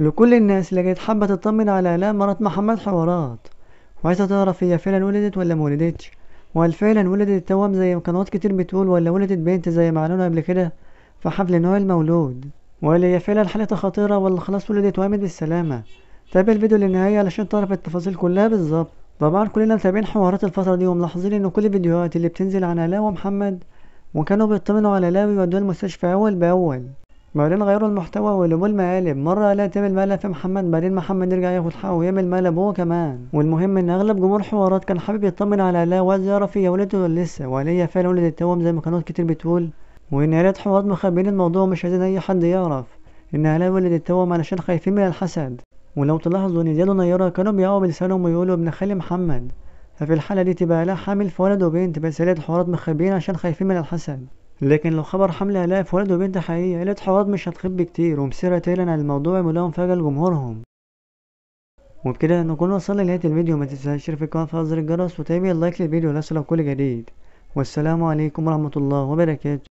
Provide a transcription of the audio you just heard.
لكل الناس اللي كانت حابة تطمن على آلاء مرات محمد حوارات وعايزة تعرف هي فعلا ولدت ولا مولدتش وهل فعلا ولدت توام زي ما قنوات كتير بتقول ولا ولدت بنت زي ما قالولها قبل كده في حفل نوع المولود وهل هي فعلا حالتها خطيرة ولا خلاص ولدت وقامت بالسلامة تابع الفيديو للنهاية علشان تعرف التفاصيل كلها بالظبط طبعا كلنا متابعين حوارات الفترة دي وملاحظين ان كل الفيديوهات اللي بتنزل عن آلاء ومحمد وكانوا بيطمنوا على آلاء ويودوها المستشفى اول باول بعدين غيروا المحتوى وقلبوه المقالب مرة لا تعمل مالها في محمد بعدين محمد يرجع ياخد حقه ويعمل مقلب هو كمان والمهم ان اغلب جمهور حوارات كان حابب يطمن على لا وعايز يعرف هي ولدته ولا لسه وهل هي فعلا ولدت التوام زي ما قنوات كتير بتقول وان عيلة حوارات مخبيين الموضوع ومش عايزين اي حد يعرف ان لا ولدت التوام علشان خايفين من الحسد ولو تلاحظوا ان زياد ونيرة كانوا بيقعوا بلسانهم ويقولوا ابن خالي محمد ففي الحالة دي تبقى لا حامل في ولد وبنت بس عيلة حوارات مخبيين عشان خايفين من الحسد لكن لو خبر حمل لا في ولد وبنت حقيقية عيلة حواض مش هتخب كتير ومسيرة تعلن عن الموضوع ملاهم فجأة لجمهورهم وبكده نكون وصلنا لنهاية الفيديو ما تنساش في القناة وتفعل الجرس وتابع اللايك للفيديو لأسلم كل جديد والسلام عليكم ورحمة الله وبركاته